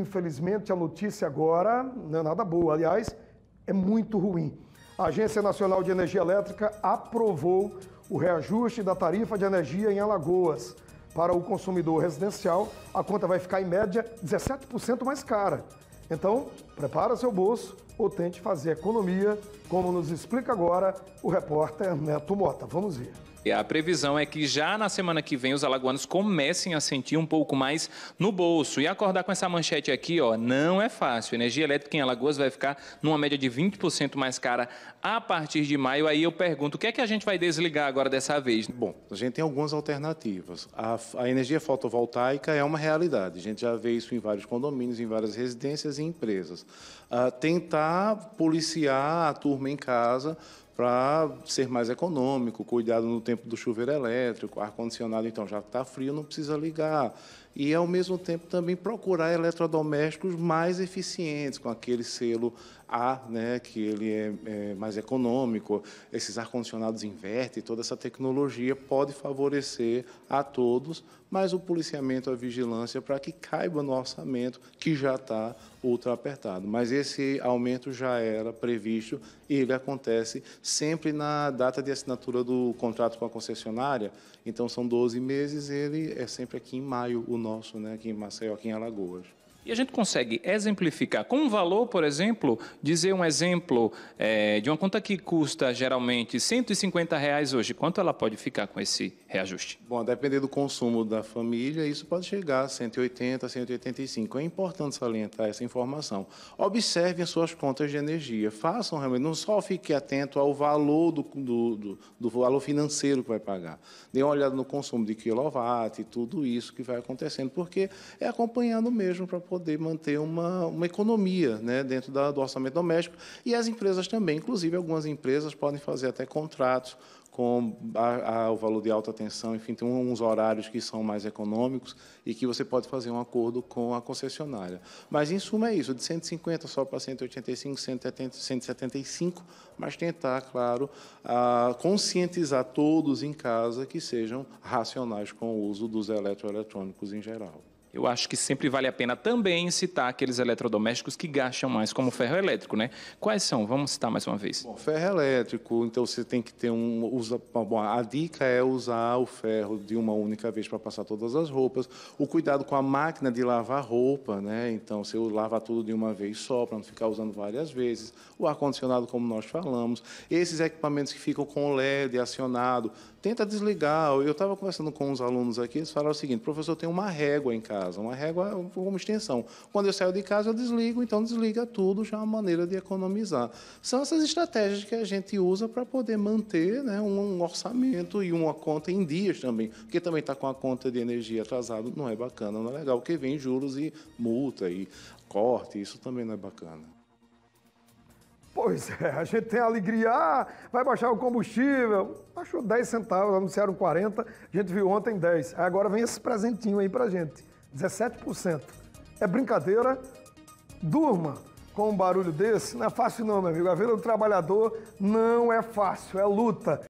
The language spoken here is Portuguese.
Infelizmente, a notícia agora não é nada boa, aliás, é muito ruim. A Agência Nacional de Energia Elétrica aprovou o reajuste da tarifa de energia em Alagoas. Para o consumidor residencial, a conta vai ficar em média 17% mais cara. Então, prepara seu bolso ou tente fazer economia, como nos explica agora o repórter Neto Mota. Vamos ver. E a previsão é que já na semana que vem os alagoanos comecem a sentir um pouco mais no bolso. E acordar com essa manchete aqui, ó, não é fácil. Energia elétrica em Alagoas vai ficar numa média de 20% mais cara a partir de maio. Aí eu pergunto, o que é que a gente vai desligar agora dessa vez? Bom, a gente tem algumas alternativas. A, a energia fotovoltaica é uma realidade. A gente já vê isso em vários condomínios, em várias residências e empresas. Uh, tentar policiar a turma em casa para ser mais econômico, cuidado no tempo do chuveiro elétrico, ar-condicionado, então já está frio, não precisa ligar. E, ao mesmo tempo, também procurar eletrodomésticos mais eficientes, com aquele selo A, né, que ele é, é mais econômico, esses ar-condicionados invertem, toda essa tecnologia pode favorecer a todos, mas o policiamento, a vigilância, para que caiba no orçamento, que já está ultra apertado. Mas esse aumento já era previsto e ele acontece sempre na data de assinatura do contrato com a concessionária. Então, são 12 meses, ele é sempre aqui em maio, o nosso, né, aqui em Maceió, aqui em Alagoas. E a gente consegue exemplificar com um valor, por exemplo, dizer um exemplo é, de uma conta que custa geralmente 150 reais hoje, quanto ela pode ficar com esse reajuste? Bom, dependendo do consumo da família, isso pode chegar a 180, 185. É importante salientar essa informação. Observem as suas contas de energia, façam realmente, não só fique atento ao valor do, do, do, do valor financeiro que vai pagar. Dê uma olhada no consumo de quilowatt e tudo isso que vai acontecendo, porque é acompanhando mesmo para poder manter uma, uma economia né, dentro da, do orçamento doméstico. E as empresas também, inclusive algumas empresas podem fazer até contratos com a, a, o valor de alta tensão, enfim, tem uns horários que são mais econômicos e que você pode fazer um acordo com a concessionária. Mas, em suma, é isso, de 150 só para 185, 170, 175, mas tentar, claro, a, conscientizar todos em casa que sejam racionais com o uso dos eletroeletrônicos em geral eu acho que sempre vale a pena também citar aqueles eletrodomésticos que gastam mais, como ferro elétrico, né? Quais são? Vamos citar mais uma vez. Bom, ferro elétrico, então você tem que ter um. Usa, bom, a dica é usar o ferro de uma única vez para passar todas as roupas. O cuidado com a máquina de lavar roupa, né? Então você lava tudo de uma vez só, para não ficar usando várias vezes. O ar-condicionado, como nós falamos. Esses equipamentos que ficam com LED acionado, tenta desligar. Eu estava conversando com uns alunos aqui, eles falaram o seguinte: professor, tem uma régua em casa casa. Uma régua como uma extensão. Quando eu saio de casa, eu desligo, então desliga tudo, já é uma maneira de economizar. São essas estratégias que a gente usa para poder manter né, um orçamento e uma conta em dias também. Porque também está com a conta de energia atrasada, não é bacana, não é legal, porque vem juros e multa e corte, isso também não é bacana. Pois é, a gente tem alegria, ah, vai baixar o combustível. Baixou 10 centavos, anunciaram 40, a gente viu ontem 10. Agora vem esse presentinho aí pra gente. 17%. É brincadeira? Durma com um barulho desse? Não é fácil não, meu amigo. A vida do trabalhador não é fácil, é luta.